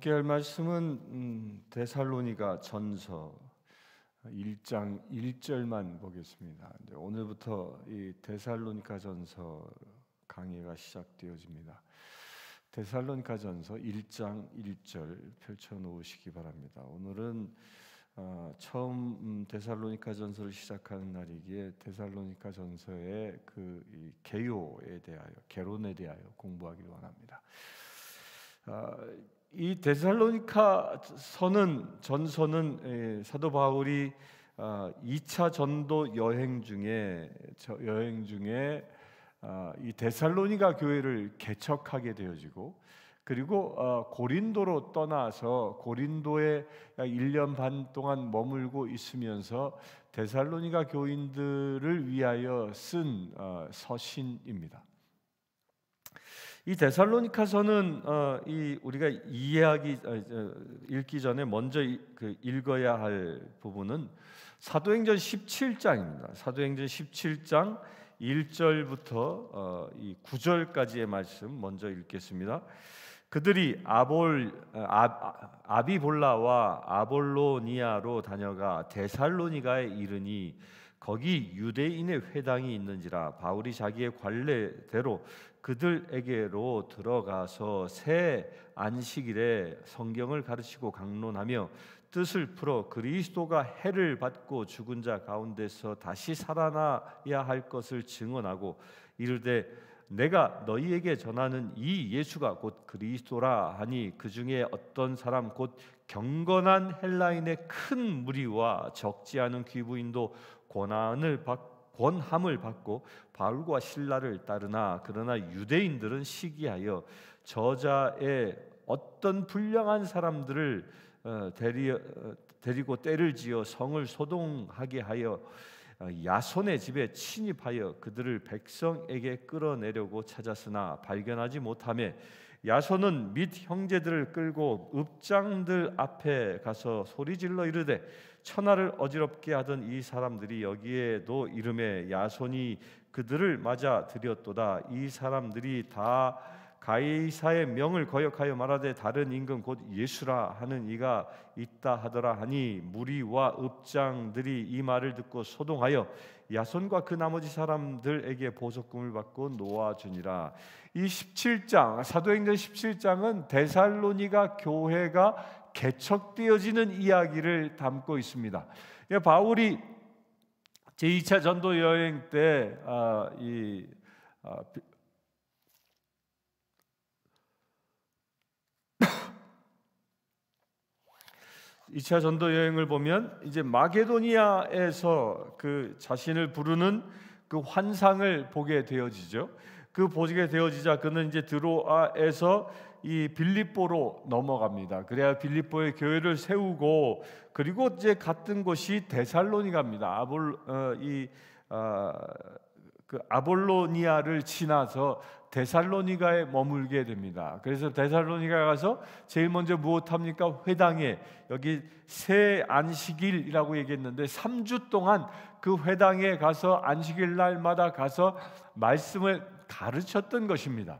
함께 할 말씀은 음, 데살로니가 전서 1장 1절만 보겠습니다. 오늘부터 이 데살로니가 전서 강의가 시작되어집니다. 데살로니가 전서 1장 1절 펼쳐 놓으시기 바랍니다. 오늘은 아, 처음 음, 데살로니가 전서를 시작하는 날이기에 데살로니가 전서의 그 개요에 대하여 개론에 대하여 공부하기를 원합니다. 아, 이 데살로니카 선은 전선은 예, 사도 바울이 2차 아, 전도 여행 중에 여행 중에 아, 이 데살로니가 교회를 개척하게 되어지고 그리고 고린도로 떠나서 고린도에 1년 반 동안 머물고 있으면서 데살로니가 교인들을 위하여 쓴 어, 서신입니다. 이 데살로니카서는 어, 이 우리가 이해하기 어, 읽기 전에 먼저 그 읽어야 할 부분은 사도행전 17장입니다. 사도행전 17장 1절부터 어, 이 9절까지의 말씀 먼저 읽겠습니다. 그들이 아볼 아, 아 아비볼라와 아볼로니아로 다녀가 데살로니가에 이르니 거기 유대인의 회당이 있는지라 바울이 자기의 관례대로 그들에게로 들어가서 새 안식일에 성경을 가르치고 강론하며 뜻을 풀어 그리스도가 해를 받고 죽은 자 가운데서 다시 살아나야 할 것을 증언하고 이르되 내가 너희에게 전하는 이 예수가 곧 그리스도라 하니 그 중에 어떤 사람 곧 경건한 헬라인의 큰 무리와 적지 않은 귀부인도 권한을 받 권함을 받고 바울과 신라를 따르나 그러나 유대인들은 시기하여 저자의 어떤 불량한 사람들을 어, 데리, 어, 데리고 때를 지어 성을 소동하게 하여 어, 야손의 집에 침입하여 그들을 백성에게 끌어내려고 찾았으나 발견하지 못함에 야손은 및 형제들을 끌고 읍장들 앞에 가서 소리질러 이르되 천하를 어지럽게 하던 이 사람들이 여기에도 이름에 야손이 그들을 맞아 들였도다 이 사람들이 다 가이사의 명을 거역하여 말하되 다른 임금 곧 예수라 하는 이가 있다 하더라 하니 무리와 읍장들이 이 말을 듣고 소동하여 야손과 그 나머지 사람들에게 보석금을 받고 놓아주니라. 이 17장 사도행전 17장은 데살로니가 교회가 개척되어지는 이야기를 담고 있습니다. 예, 바울이 제2차 전도 여행 때이 아, 아, 2차 전도 여행을 보면 이제 마게도니아에서 그 자신을 부르는 그 환상을 보게 되어지죠. 그 보게 되어지자 그는 이제 드로아에서 이 빌립보로 넘어갑니다. 그래야 빌립보의 교회를 세우고 그리고 이제 갔던 곳이 데살로니가입니다. 아볼 어, 이 어, 그 아볼로니아를 지나서 데살로니가에 머물게 됩니다. 그래서 데살로니가 가서 제일 먼저 무엇 합니까? 회당에 여기 새 안식일이라고 얘기했는데 3주 동안 그 회당에 가서 안식일 날마다 가서 말씀을 가르쳤던 것입니다.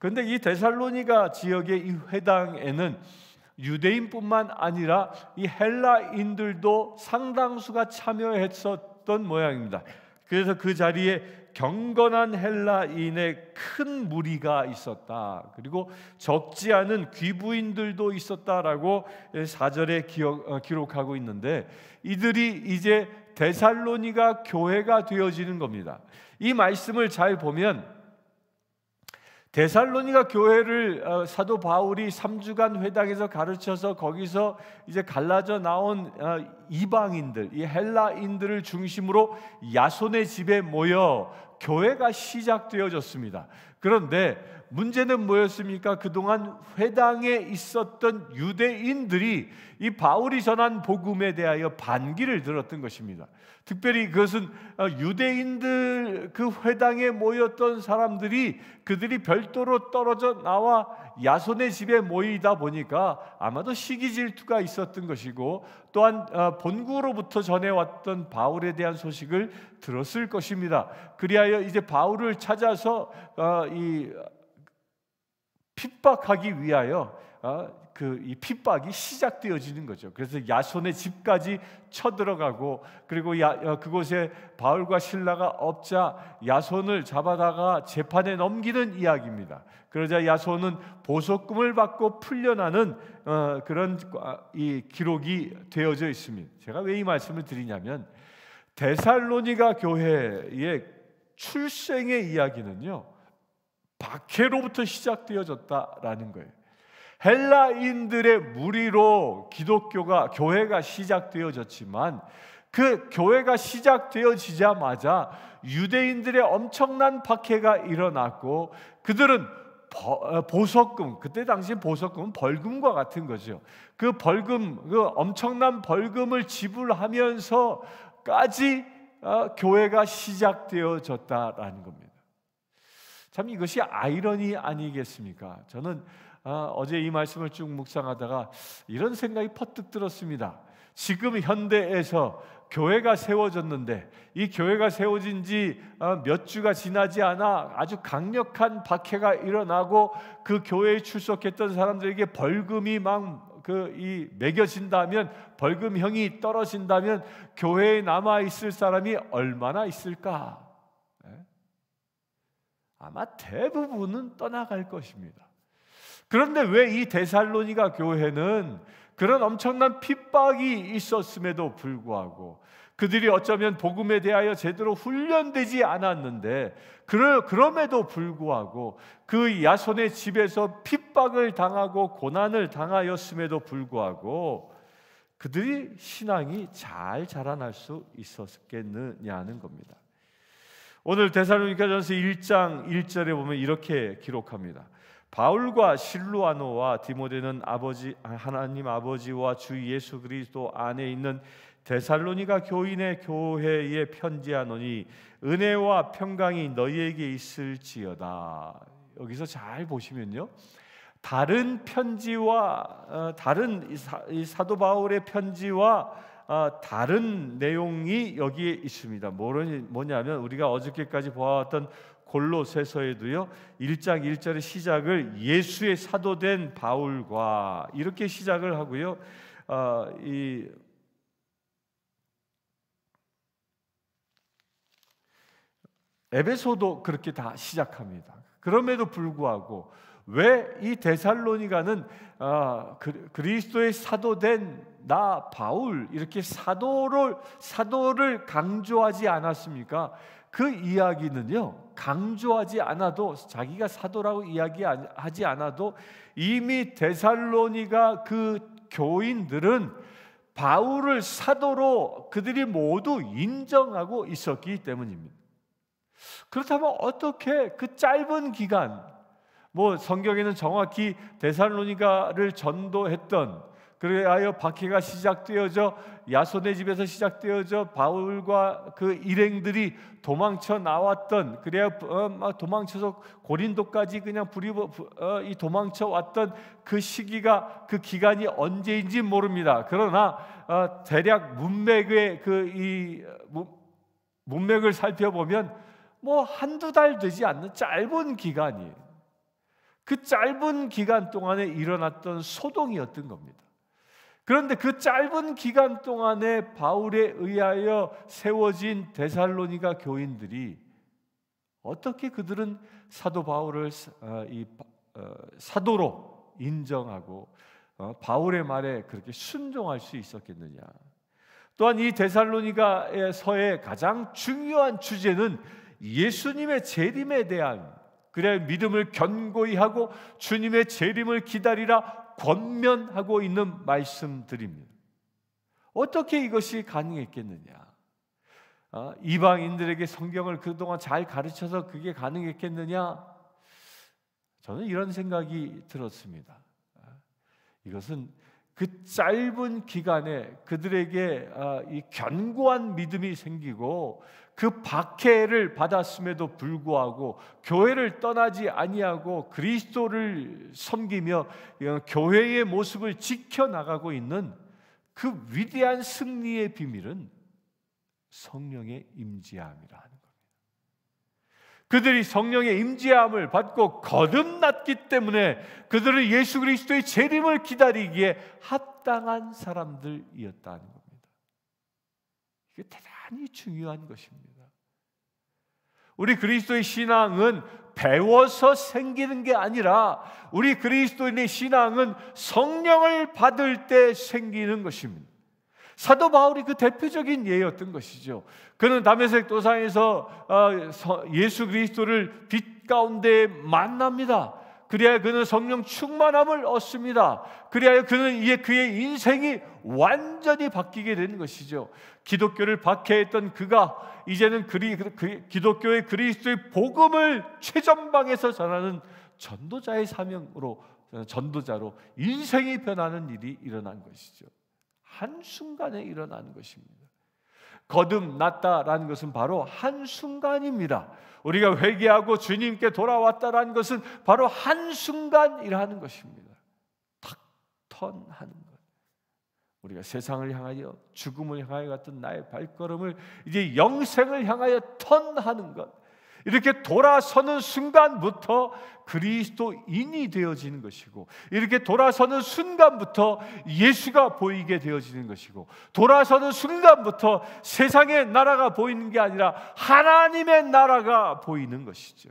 그런데 이 데살로니가 지역의 이 회당에는 유대인뿐만 아니라 이 헬라인들도 상당수가 참여했었던 모양입니다. 그래서 그 자리에 경건한 헬라인의 큰 무리가 있었다. 그리고 적지 않은 귀부인들도 있었다라고 사절에 기억, 어, 기록하고 있는데 이들이 이제 데살로니가 교회가 되어지는 겁니다. 이 말씀을 잘 보면 데살로니가 교회를 어, 사도 바울이 3주간 회당에서 가르쳐서 거기서 이제 갈라져 나온 어, 이방인들, 이 헬라인들을 중심으로 야손의 집에 모여 교회가 시작되어졌습니다. 그런데 문제는 뭐였습니까? 그동안 회당에 있었던 유대인들이 이 바울이 전한 복음에 대하여 반기를 들었던 것입니다. 특별히 그것은 어, 유대인들 그 회당에 모였던 사람들이 그들이 별도로 떨어져 나와 야손의 집에 모이다 보니까 아마도 시기 질투가 있었던 것이고 또한 어, 본구로부터 전해왔던 바울에 대한 소식을 들었을 것입니다. 그리하여 이제 바울을 찾아서 어, 이 핍박하기 위하여 어, 그이 핍박이 시작되어지는 거죠. 그래서 야손의 집까지 쳐들어가고 그리고 야, 어, 그곳에 바울과 신라가 업자 야손을 잡아다가 재판에 넘기는 이야기입니다. 그러자 야손은 보석금을 받고 풀려나는 어, 그런 이 기록이 되어져 있습니다. 제가 왜 이 말씀을 드리냐면 데살로니가 교회의 출생의 이야기는요. 박해로부터 시작되어졌다라는 거예요. 헬라인들의 무리로 기독교가 교회가 시작되어졌지만 그 교회가 시작되어지자마자 유대인들의 엄청난 박해가 일어났고 그들은 어, 보석금 그때 당시 보석금은 벌금과 같은 거죠. 그 벌금 그 엄청난 벌금을 지불하면서까지 어, 교회가 시작되어졌다라는 겁니다. 참 이것이 아이러니 아니겠습니까? 저는 아, 어제 이 말씀을 쭉 묵상하다가 이런 생각이 퍼뜩 들었습니다. 지금 현대에서 교회가 세워졌는데 이 교회가 세워진 지몇 어, 주가 지나지 않아 아주 강력한 박해가 일어나고 그 교회에 출석했던 사람들에게 벌금이 막그이 매겨진다면 벌금형이 떨어진다면 교회에 남아 있을 사람이 얼마나 있을까? 아마 대부분은 떠나갈 것입니다. 그런데 왜 이 데살로니가 교회는 그런 엄청난 핍박이 있었음에도 불구하고 그들이 어쩌면 복음에 대하여 제대로 훈련되지 않았는데 그럼에도 불구하고 그 야손의 집에서 핍박을 당하고 고난을 당하였음에도 불구하고 그들이 신앙이 잘 자라날 수 있었겠느냐는 겁니다. 오늘 데살로니가전서 1장 1절에 보면 이렇게 기록합니다. 바울과 실루아노와 디모데는 아버지 하나님 아버지와 주 예수 그리스도 안에 있는 데살로니가 교인의 교회에 편지하노니 은혜와 평강이 너희에게 있을지어다. 여기서 잘 보시면요. 다른 편지와 어, 다른 사, 도 바울의 편지와 아, 다른 내용이 여기에 있습니다. 뭐냐면 우리가 어저께까지 보아왔던 골로새서에도요. 1장 1절의 시작을 예수의 사도된 바울과 이렇게 시작을 하고요. 어, 이 에베소도 그렇게 다 시작합니다. 그럼에도 불구하고 왜이 데살로니가는 아, 그, 리스도의 사도된 나 바울 이렇게 사도를 사도를 강조하지 않았습니까? 그 이야기는요 강조하지 않아도 자기가 사도라고 이야기하지 않아도 이미 데살로니가 그 교인들은 바울을 사도로 그들이 모두 인정하고 있었기 때문입니다. 그렇다면 어떻게 그 짧은 기간 뭐 성경에는 정확히 데살로니가를 전도했던 그래하여 박해가 시작되어져 야손의 집에서 시작되어져 바울과 그 일행들이 도망쳐 나왔던 그래야 어, 막 도망쳐서 고린도까지 그냥 부리 어, 이 도망쳐 왔던 그 시기가 그 기간이 언제인지 모릅니다. 그러나 어, 대략 문맥의 그 이 문맥을 살펴보면 뭐 한두 달 되지 않는 짧은 기간이에요. 그 짧은 기간 동안에 일어났던 소동이었던 겁니다. 그런데 그 짧은 기간 동안에 바울에 의하여 세워진 데살로니가 교인들이 어떻게 그들은 사도 바울을 어, 어, 사도로 인정하고 어, 바울의 말에 그렇게 순종할 수 있었겠느냐? 또한 이 데살로니가의 서의 가장 중요한 주제는 예수님의 재림에 대한 그래 믿음을 견고히 하고 주님의 재림을 기다리라 권면하고 있는 말씀드립니다. 어떻게 이것이 가능했겠느냐? 어, 이방인들에게 성경을 그동안 잘 가르쳐서 그게 가능했겠느냐? 저는 이런 생각이 들었습니다. 이것은 그 짧은 기간에 그들에게 어, 이 견고한 믿음이 생기고 그 박해를 받았음에도 불구하고 교회를 떠나지 아니하고 그리스도를 섬기며 교회의 모습을 지켜 나가고 있는 그 위대한 승리의 비밀은 성령의 임재함이라는 겁니다. 그들이 성령의 임재함을 받고 거듭났기 때문에 그들은 예수 그리스도의 재림을 기다리기에 합당한 사람들이었다는 겁니다. 이게 대단 대단히 중요한 것입니다. 우리 그리스도의 신앙은 배워서 생기는 게 아니라 우리 그리스도인의 신앙은 성령을 받을 때 생기는 것입니다. 사도 바울이 그 대표적인 예였던 것이죠. 그는 다메섹 도상에서 어, 예수 그리스도를 빛 가운데 만납니다. 그리하여 그는 성령 충만함을 얻습니다. 그리하 그는 이에 그의 인생이 완전히 바뀌게 되는 것이죠. 기독교를 박해했던 그가 이제는 그리, 그, 그, 기독교의 그리스도의 복음을 최전방에서 전하는 전도자의 사명으로 전도자로 인생이 변하는 일이 일어난 것이죠. 한순간에 일어난 것입니다. 거듭났다라는 것은 바로 한순간입니다. 우리가 회개하고 주님께 돌아왔다라는 것은 바로 한순간이라는 것입니다. 탁 턴하는 것. 우리가 세상을 향하여 죽음을 향하여 갔던 나의 발걸음을 이제 영생을 향하여 턴하는 것. 이렇게 돌아서는 순간부터 그리스도인이 되어지는 것이고, 이렇게 돌아서는 순간부터 예수가 보이게 되어지는 것이고, 돌아서는 순간부터 세상의 나라가 보이는 게 아니라 하나님의 나라가 보이는 것이죠.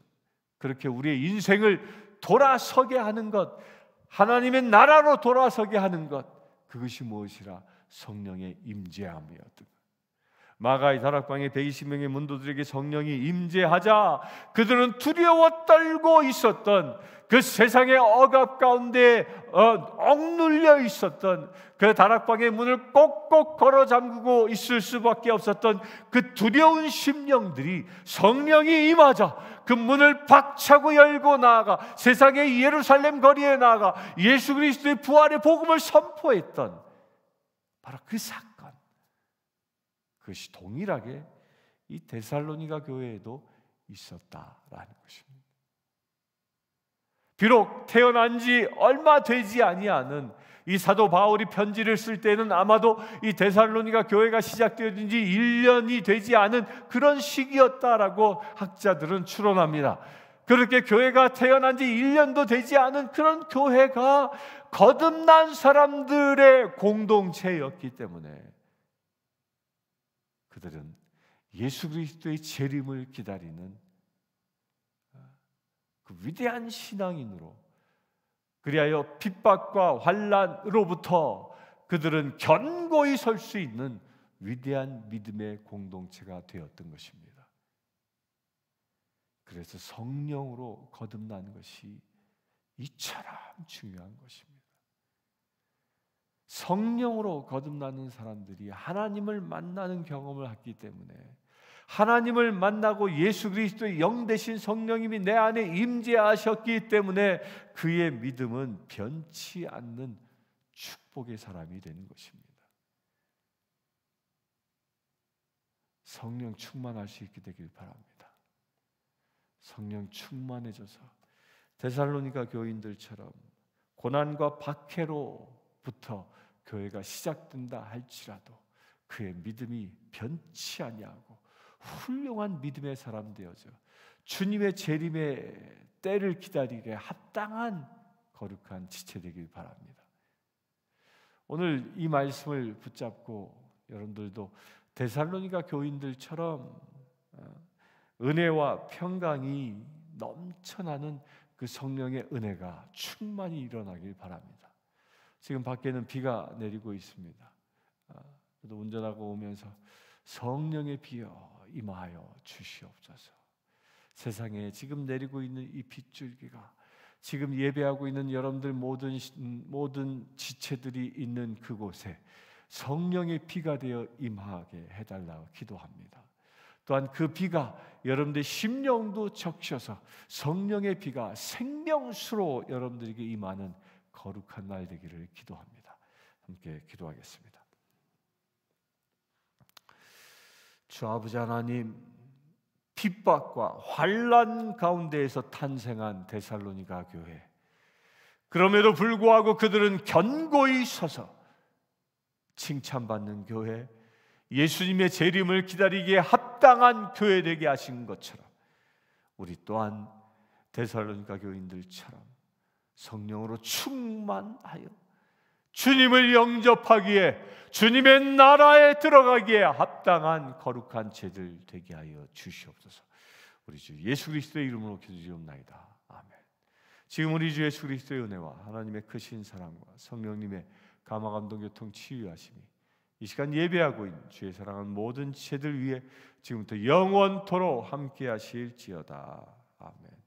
그렇게 우리의 인생을 돌아서게 하는 것, 하나님의 나라로 돌아서게 하는 것, 그것이 무엇이라 성령의 임재함이었던 마가의 다락방에 120명의 문도들에게 성령이 임재하자 그들은 두려워 떨고 있었던 그 세상의 억압 가운데 어, 억눌려 있었던 그 다락방의 문을 꼭꼭 걸어 잠그고 있을 수밖에 없었던 그 두려운 심령들이 성령이 임하자 그 문을 박차고 열고 나아가 세상의 예루살렘 거리에 나아가 예수 그리스도의 부활의 복음을 선포했던 바로 그 사건 그것이 동일하게 이 데살로니가 교회에도 있었다라는 것입니다. 비록 태어난 지 얼마 되지 아니하는 이 사도 바울이 편지를 쓸 때는 아마도 이 데살로니가 교회가 시작되어진 지 1년이 되지 않은 그런 시기였다라고 학자들은 추론합니다. 그렇게 교회가 태어난 지 1년도 되지 않은 그런 교회가 거듭난 사람들의 공동체였기 때문에 그들은 예수 그리스도의 재림을 기다리는 어, 그 위대한 신앙인으로 그리하여 핍박과 환란으로부터 그들은 견고히 설 수 있는 위대한 믿음의 공동체가 되었던 것입니다. 그래서 성령으로 거듭난 것이 이처럼 중요한 것입니다. 성령으로 거듭나는 사람들이 하나님을 만나는 경험을 했기 때문에 하나님을 만나고 예수 그리스도의 영 대신 성령님이 내 안에 임재하셨기 때문에 그의 믿음은 변치 않는 축복의 사람이 되는 것입니다. 성령 충만할 수 있게 되길 바랍니다. 성령 충만해져서 데살로니가 교인들처럼 고난과 박해로부터 교회가 시작된다 할지라도 그의 믿음이 변치 아니하고 훌륭한 믿음의 사람 되어져 주님의 재림의 때를 기다리게 합당한 거룩한 지체 되길 바랍니다. 오늘 이 말씀을 붙잡고 여러분들도 데살로니가 교인들처럼 어, 은혜와 평강이 넘쳐나는 그 성령의 은혜가 충만히 일어나길 바랍니다. 지금 밖에는 비가 내리고 있습니다. 저도 아, 운전하고 오면서 성령의 비여 임하여 주시옵소서. 세상에 지금 내리고 있는 이 빗줄기가 지금 예배하고 있는 여러분들 모든 음, 모든 지체들이 있는 그곳에 성령의 비가 되어 임하게 해달라 기도합니다. 또한 그 비가 여러분들의 심령도 적셔서 성령의 비가 생명수로 여러분들에게 임하는 거룩한 날 되기를 기도합니다. 함께 기도하겠습니다. 주 아버지 하나님 핍박과 환란 가운데에서 탄생한 데살로니가 교회 그럼에도 불구하고 그들은 견고히 서서 칭찬받는 교회 예수님의 재림을 기다리기에 합당한 교회 되게 하신 것처럼 우리 또한 데살로니가 교인들처럼 성령으로 충만하여 주님을 영접하기에 주님의 나라에 들어가기에 합당한 거룩한 죄들 되게 하여 주시옵소서. 우리 주 예수 그리스도의 이름으로 기도드리옵나이다. 아멘. 지금 우리 주 예수 그리스도의 은혜와 하나님의 크신 사랑과 성령님의 감화 감동 교통 치유하심이 이 시간 예배하고 있는 주의 사랑은 모든 죄들 위해 지금부터 영원토로 함께 하실지어다. 아멘.